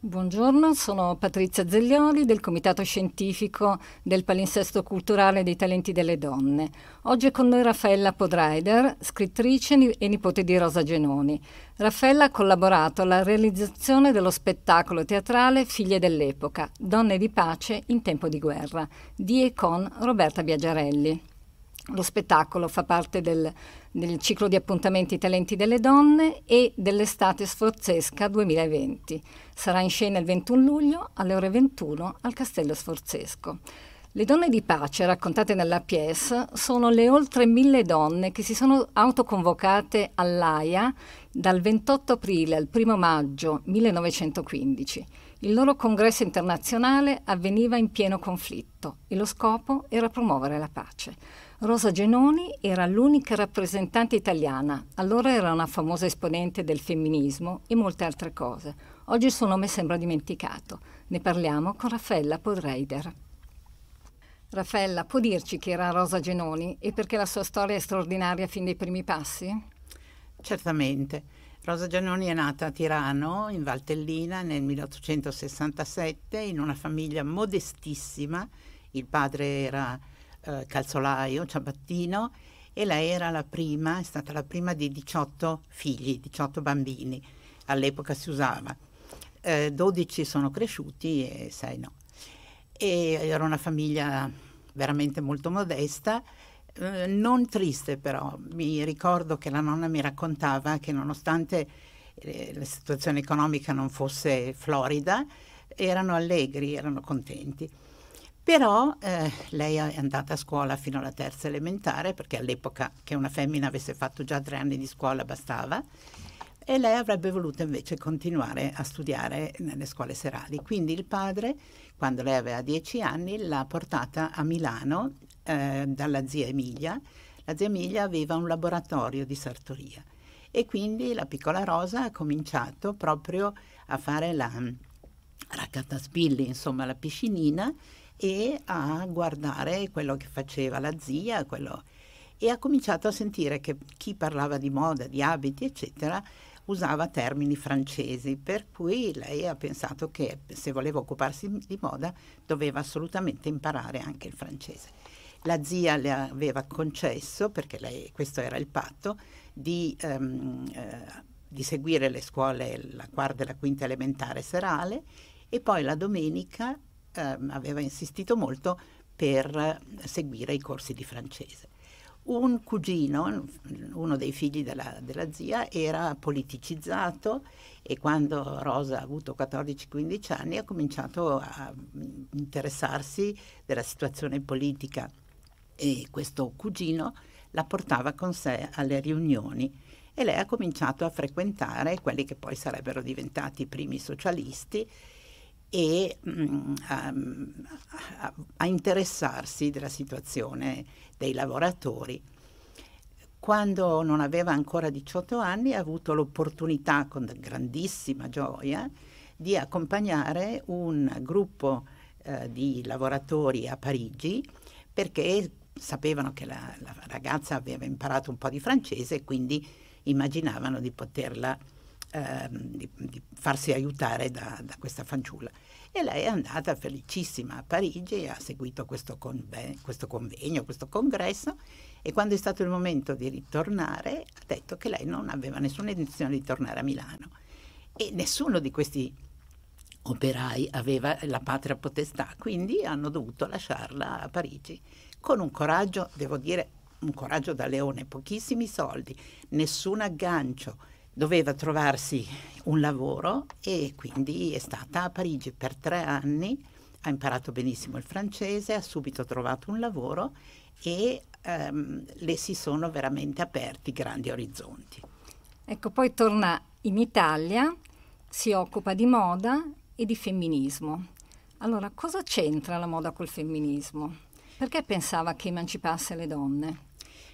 Buongiorno, sono Patrizia Zeglioli del Comitato Scientifico del Palinsesto Culturale dei Talenti delle Donne. Oggi è con noi Raffaella Podrider, scrittrice e nipote di Rosa Genoni. Raffaella ha collaborato alla realizzazione dello spettacolo teatrale Figlie dell'epoca, Donne di pace in tempo di guerra, di e con Roberta Biagiarelli. Lo spettacolo fa parte del, del ciclo di appuntamenti Talenti delle Donne e dell'estate sforzesca 2020. Sarà in scena il 21 luglio alle ore 21 al Castello Sforzesco. Le donne di pace raccontate nella pièce sono le oltre mille donne che si sono autoconvocate all'AIA dal 28 aprile al 1 maggio 1915. Il loro congresso internazionale avveniva in pieno conflitto e lo scopo era promuovere la pace. Rosa Genoni era l'unica rappresentante italiana, allora era una famosa esponente del femminismo e molte altre cose Oggi il suo nome sembra dimenticato. Ne parliamo con Raffaella Podreider. Raffaella, può dirci chi era Rosa Genoni e perché la sua storia è straordinaria fin dai primi passi? Certamente. Rosa Giannoni è nata a Tirano, in Valtellina, nel 1867, in una famiglia modestissima. Il padre era eh, calzolaio, ciabattino, e lei era la prima, è stata la prima di 18 figli, 18 bambini. All'epoca si usava eh, 12 sono cresciuti e 6 no. E era una famiglia veramente molto modesta, eh, non triste però. Mi ricordo che la nonna mi raccontava che nonostante eh, la situazione economica non fosse florida, erano allegri, erano contenti. Però eh, lei è andata a scuola fino alla terza elementare, perché all'epoca che una femmina avesse fatto già tre anni di scuola bastava, e lei avrebbe voluto invece continuare a studiare nelle scuole serali. Quindi il padre, quando lei aveva dieci anni, l'ha portata a Milano eh, dalla zia Emilia. La zia Emilia aveva un laboratorio di sartoria e quindi la piccola Rosa ha cominciato proprio a fare la, la insomma la piscinina, e a guardare quello che faceva la zia, quello... e ha cominciato a sentire che chi parlava di moda, di abiti, eccetera, usava termini francesi, per cui lei ha pensato che se voleva occuparsi di moda doveva assolutamente imparare anche il francese. La zia le aveva concesso, perché lei, questo era il patto, di, ehm, eh, di seguire le scuole, la quarta e la quinta elementare serale e poi la domenica ehm, aveva insistito molto per eh, seguire i corsi di francese un cugino, uno dei figli della, della zia, era politicizzato e quando Rosa ha avuto 14-15 anni ha cominciato a interessarsi della situazione politica e questo cugino la portava con sé alle riunioni e lei ha cominciato a frequentare quelli che poi sarebbero diventati i primi socialisti e mh, mm, ehm, a, a, interessarsi della situazione dei lavoratori. Quando non aveva ancora 18 anni ha avuto l'opportunità, con grandissima gioia, di accompagnare un gruppo eh, di lavoratori a Parigi perché sapevano che la, la, ragazza aveva imparato un po' di francese e quindi immaginavano di poterla Ehm, di, di, farsi aiutare da, da, questa fanciulla. E lei è andata felicissima a Parigi, ha seguito questo, conve questo convegno, questo congresso e quando è stato il momento di ritornare ha detto che lei non aveva nessuna intenzione di tornare a Milano e nessuno di questi operai aveva la patria potestà, quindi hanno dovuto lasciarla a Parigi con un coraggio, devo dire, un coraggio da leone, pochissimi soldi, nessun aggancio doveva trovarsi un lavoro e quindi è stata a Parigi per tre anni, ha imparato benissimo il francese, ha subito trovato un lavoro e ehm, le si sono veramente aperti grandi orizzonti. Ecco, poi torna in Italia, si occupa di moda e di femminismo. Allora, cosa c'entra la moda col femminismo? Perché pensava che emancipasse le donne?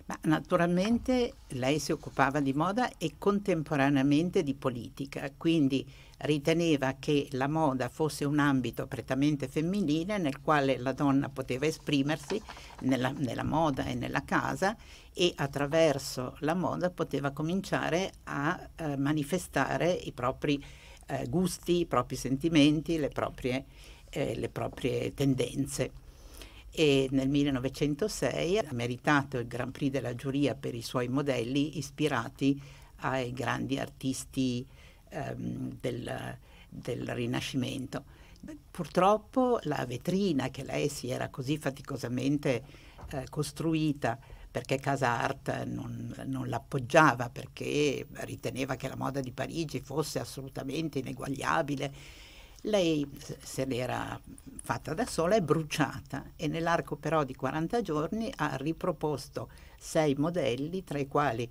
Ma naturalmente lei si occupava di moda e contemporaneamente di politica, quindi riteneva che la moda fosse un ambito prettamente femminile nel quale la donna poteva esprimersi nella, nella moda e nella casa e attraverso la moda poteva cominciare a eh, manifestare i propri eh, gusti, i propri sentimenti, le proprie, eh, le proprie tendenze e nel 1906 ha meritato il Grand Prix della giuria per i suoi modelli ispirati ai grandi artisti ehm, del, del Rinascimento. Purtroppo la vetrina che lei si era così faticosamente eh, costruita perché Casa Art non, non, l'appoggiava, perché riteneva che la moda di Parigi fosse assolutamente ineguagliabile lei se l'era fatta da sola, è bruciata e nell'arco però di 40 giorni ha riproposto sei modelli, tra i quali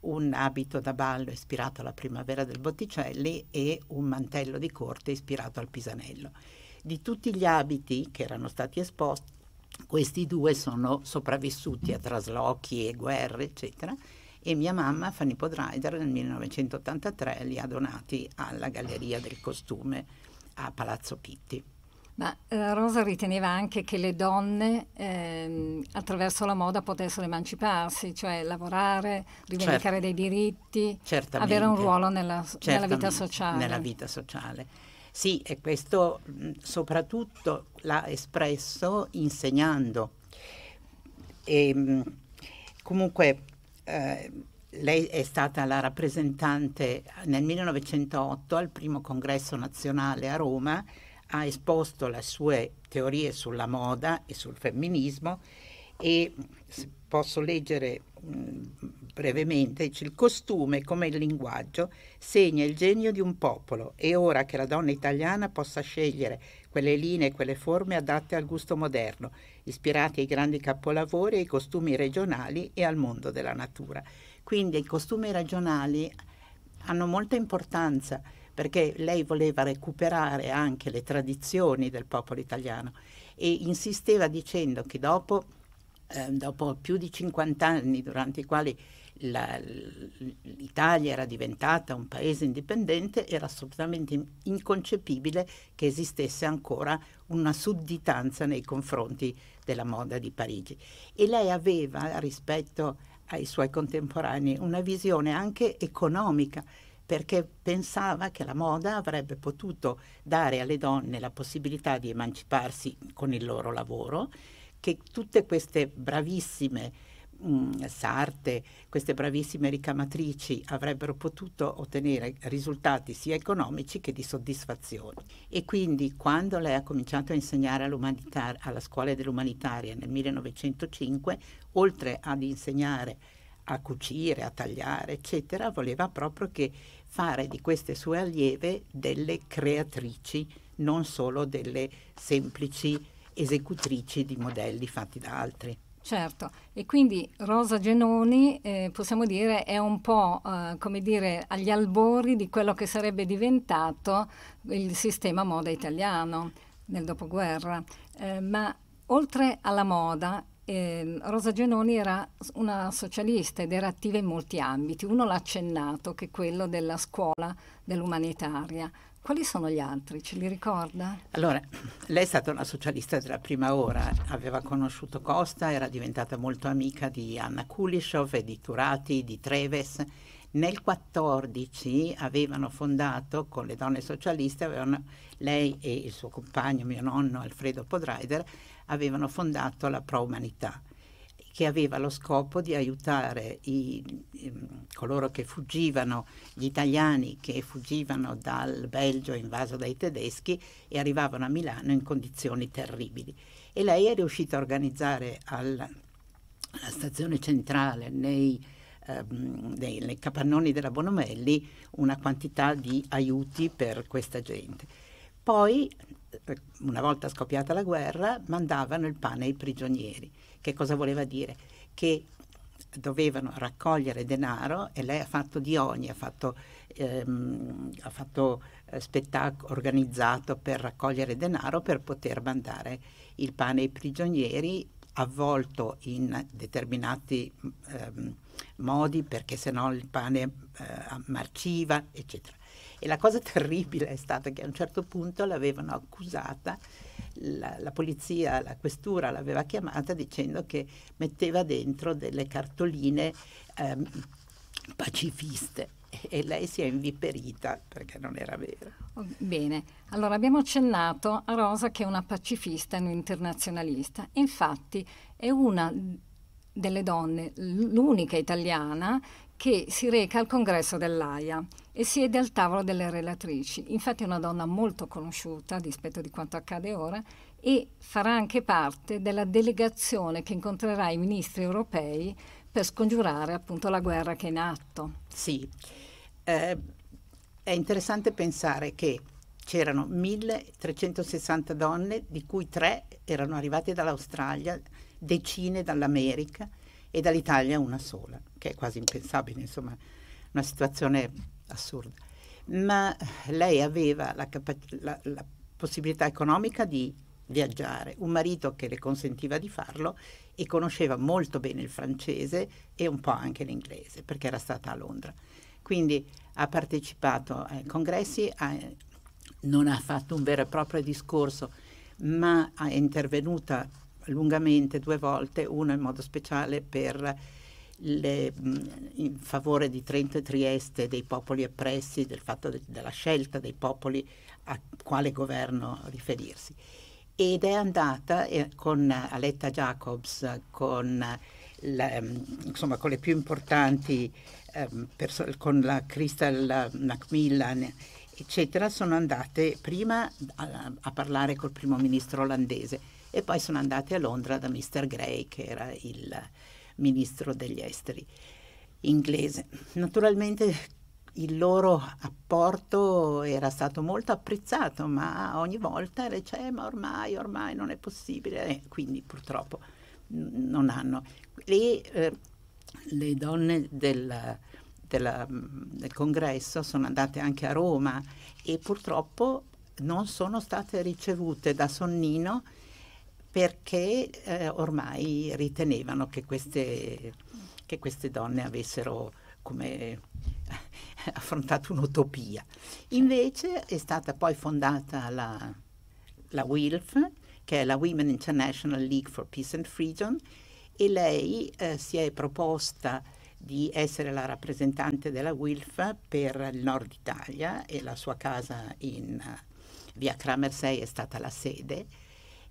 un abito da ballo ispirato alla primavera del Botticelli e un mantello di corte ispirato al Pisanello. Di tutti gli abiti che erano stati esposti, questi due sono sopravvissuti a traslochi e guerre, eccetera, e mia mamma, Fanny Podrider, nel 1983 li ha donati alla Galleria del Costume a Palazzo Pitti. Ma eh, Rosa riteneva anche che le donne ehm, attraverso la moda potessero emanciparsi, cioè lavorare, rivendicare certo. dei diritti, Certamente. avere un ruolo nella, nella, vita sociale. Nella vita sociale. Sì, e questo mm, soprattutto l'ha espresso insegnando. E, ehm, comunque eh, lei è stata la rappresentante nel 1908 al primo congresso nazionale a Roma, ha esposto le sue teorie sulla moda e sul femminismo e posso leggere mm, brevemente, dice, il costume come il linguaggio segna il genio di un popolo e ora che la donna italiana possa scegliere quelle linee e quelle forme adatte al gusto moderno, ispirate ai grandi capolavori, ai costumi regionali e al mondo della natura. Quindi i costumi regionali hanno molta importanza perché lei voleva recuperare anche le tradizioni del popolo italiano e insisteva dicendo che dopo, eh, dopo più di 50 anni durante i quali l'Italia era diventata un paese indipendente, era assolutamente inconcepibile che esistesse ancora una sudditanza nei confronti della moda di Parigi. E lei aveva rispetto a ai suoi contemporanei una visione anche economica, perché pensava che la moda avrebbe potuto dare alle donne la possibilità di emanciparsi con il loro lavoro, che tutte queste bravissime Mm, sarte, queste bravissime ricamatrici avrebbero potuto ottenere risultati sia economici che di soddisfazione. E quindi quando lei ha cominciato a insegnare alla scuola dell'umanitaria nel 1905, oltre ad insegnare a cucire, a tagliare, eccetera, voleva proprio che fare di queste sue allieve delle creatrici, non solo delle semplici esecutrici di modelli fatti da altri. Certo, e quindi Rosa Genoni eh, possiamo dire è un po' eh, come dire agli albori di quello che sarebbe diventato il sistema moda italiano nel dopoguerra. Eh, ma oltre alla moda, ehm, Rosa Genoni era una socialista ed era attiva in molti ambiti. Uno l'ha accennato, che è quello della scuola dell'umanitaria quali sono gli altri? Ce li ricorda? Allora, lei è stata una socialista della prima ora, aveva conosciuto Costa, era diventata molto amica di Anna Kulishov di Turati, di Treves. Nel 14 avevano fondato con le donne socialiste, avevano, lei e il suo compagno, mio nonno Alfredo Podraider, avevano fondato la Pro Umanità che aveva lo scopo di aiutare i, ehm, coloro che fuggivano, gli italiani che fuggivano dal Belgio invaso dai tedeschi e arrivavano a Milano in condizioni terribili. E lei è riuscita a organizzare al, alla stazione centrale nei ehm, nei, nei capannoni della Bonomelli una quantità di aiuti per questa gente. Poi una volta scoppiata la guerra, mandavano il pane ai prigionieri. Che cosa voleva dire? Che dovevano raccogliere denaro e lei ha fatto di ogni, ha fatto, ehm, ha fatto eh, spettacolo organizzato per raccogliere denaro per poter mandare il pane ai prigionieri avvolto in determinati ehm, modi perché sennò il pane eh, marciva, eccetera. E la cosa terribile è stata che a un certo punto l'avevano accusata, la, la polizia, la questura l'aveva chiamata dicendo che metteva dentro delle cartoline ehm, pacifiste e lei si è inviperita perché non era vero. Oh, bene, allora abbiamo accennato a Rosa che è una pacifista e un internazionalista. Infatti è una delle donne, l'unica italiana che si reca al congresso dell'AIA e siede al tavolo delle relatrici. Infatti è una donna molto conosciuta, a dispetto di quanto accade ora, e farà anche parte della delegazione che incontrerà i ministri europei per scongiurare appunto la guerra che è in atto. Sì, eh, è interessante pensare che c'erano 1360 donne, di cui tre erano arrivate dall'Australia, decine dall'America, e dall'Italia una sola, che è quasi impensabile, insomma, una situazione assurda. Ma lei aveva la, la, la possibilità economica di viaggiare, un marito che le consentiva di farlo e conosceva molto bene il francese e un po' anche l'inglese, perché era stata a Londra. Quindi ha partecipato ai congressi, ha, non ha fatto un vero e proprio discorso, ma è intervenuta lungamente due volte, una in modo speciale per le, in favore di Trento e Trieste, dei popoli oppressi, del fatto de, della scelta dei popoli a quale governo riferirsi. Ed è andata eh, con Aletta Jacobs, con, la, ehm, insomma, con le più importanti, eh, con la Crystal Macmillan, eccetera, sono andate prima a, a parlare col primo ministro olandese e poi sono andate a Londra da Mr. Gray, che era il ministro degli esteri inglese. Naturalmente il loro apporto era stato molto apprezzato, ma ogni volta le cioè, ma ormai, ormai non è possibile, eh, quindi purtroppo non hanno. E, eh, le donne del, della, del congresso sono andate anche a Roma e purtroppo non sono state ricevute da Sonnino perché eh, ormai ritenevano che queste, che queste donne avessero come affrontato un'utopia. Certo. Invece è stata poi fondata la, la WILF, che è la Women International League for Peace and Freedom, e lei eh, si è proposta di essere la rappresentante della WILF per il nord Italia e la sua casa in eh, via Kramer 6 è stata la sede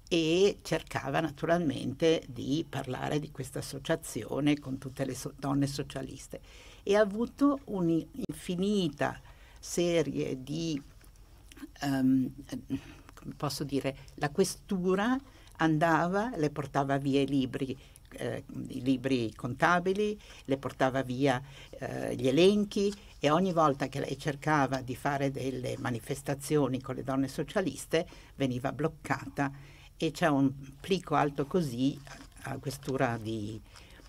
e cercava naturalmente di parlare di questa associazione con tutte le so donne socialiste e ha avuto un'infinita serie di, um, come posso dire, la questura andava, le portava via i libri eh, i libri contabili, le portava via eh, gli elenchi e ogni volta che lei cercava di fare delle manifestazioni con le donne socialiste veniva bloccata e c'è un plico alto così a questura di,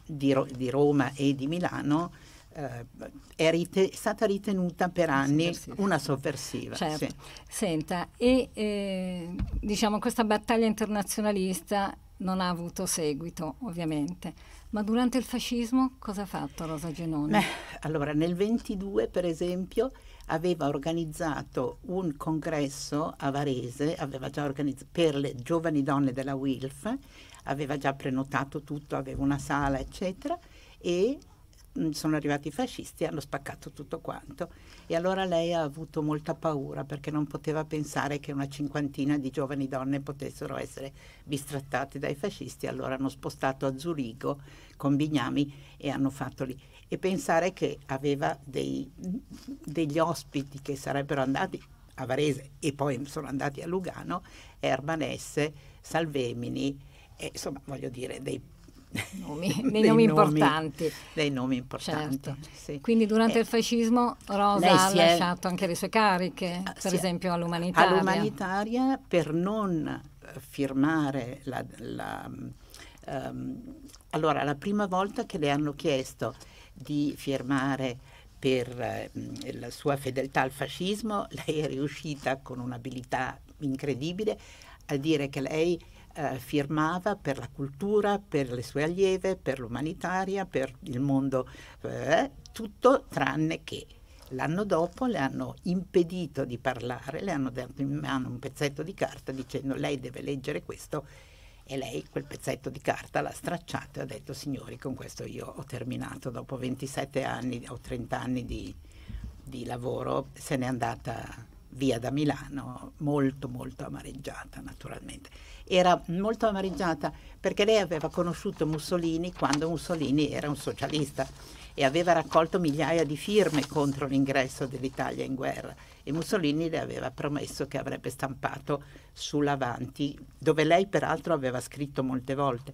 di, di Roma e di Milano eh, è, rite- stata ritenuta per anni sovversiva. una sovversiva. Certo. Sì. Senta, e eh, diciamo questa battaglia internazionalista non ha avuto seguito, ovviamente. Ma durante il fascismo cosa ha fatto Rosa Genone? Beh, allora, nel 22, per esempio, aveva organizzato un congresso a Varese per le giovani donne della WILF, aveva già prenotato tutto, aveva una sala, eccetera, e mh, sono arrivati i fascisti e hanno spaccato tutto quanto. E allora lei ha avuto molta paura perché non poteva pensare che una cinquantina di giovani donne potessero essere bistrattate dai fascisti, allora hanno spostato a Zurigo con Bignami e hanno fatto lì e pensare che aveva dei, degli ospiti che sarebbero andati a Varese e poi sono andati a Lugano, Erbanesse, Salvemini, e, insomma voglio dire dei Nomi, dei, dei, nomi importanti. Dei nomi importanti. Certo. Sì. Quindi durante eh, il fascismo Rosa ha lasciato è, anche le sue cariche, ah, per esempio all'umanitaria. All'umanitaria per non eh, firmare la... la um, allora, la prima volta che le hanno chiesto di firmare per eh, la sua fedeltà al fascismo, lei è riuscita con un'abilità incredibile a dire che lei eh, firmava per la cultura, per le sue allieve, per l'umanitaria, per il mondo, eh, tutto tranne che l'anno dopo le hanno impedito di parlare, le hanno dato in mano un pezzetto di carta dicendo lei deve leggere questo e lei quel pezzetto di carta l'ha stracciato e ha detto signori con questo io ho terminato dopo 27 anni o 30 anni di, di lavoro, se n'è andata via da Milano, molto molto amareggiata naturalmente. Era molto amareggiata perché lei aveva conosciuto Mussolini quando Mussolini era un socialista e aveva raccolto migliaia di firme contro l'ingresso dell'Italia in guerra e Mussolini le aveva promesso che avrebbe stampato sull'Avanti, dove lei peraltro aveva scritto molte volte.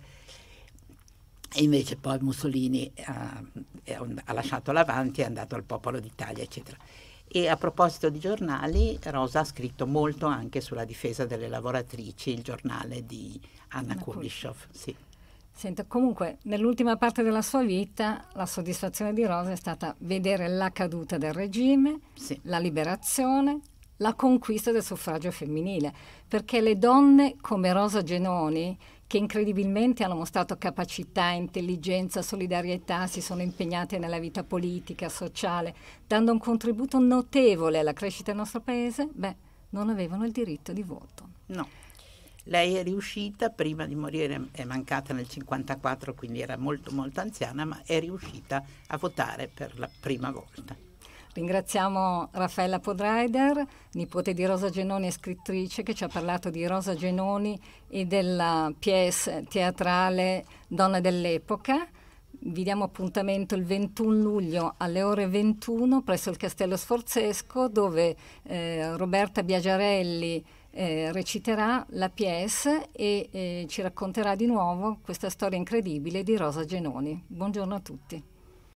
E invece poi Mussolini ha, eh, ha lasciato l'Avanti, è andato al Popolo d'Italia, eccetera. E a proposito di giornali, Rosa ha scritto molto anche sulla difesa delle lavoratrici, il giornale di Anna, Anna Kulishov. Sì. Senta, comunque, nell'ultima parte della sua vita la soddisfazione di Rosa è stata vedere la caduta del regime, sì. la liberazione, la conquista del suffragio femminile, perché le donne come Rosa Genoni, che incredibilmente hanno mostrato capacità, intelligenza, solidarietà, si sono impegnate nella vita politica, sociale, dando un contributo notevole alla crescita del nostro paese, beh, non avevano il diritto di voto. No. Lei è riuscita, prima di morire è mancata nel 1954, quindi era molto molto anziana, ma è riuscita a votare per la prima volta. Ringraziamo Raffaella Podrider, nipote di Rosa Genoni e scrittrice, che ci ha parlato di Rosa Genoni e della pièce teatrale Donna dell'epoca. Vi diamo appuntamento il 21 luglio alle ore 21 presso il Castello Sforzesco dove eh, Roberta Biagiarelli eh, reciterà la pièce e eh, ci racconterà di nuovo questa storia incredibile di Rosa Genoni. Buongiorno a tutti.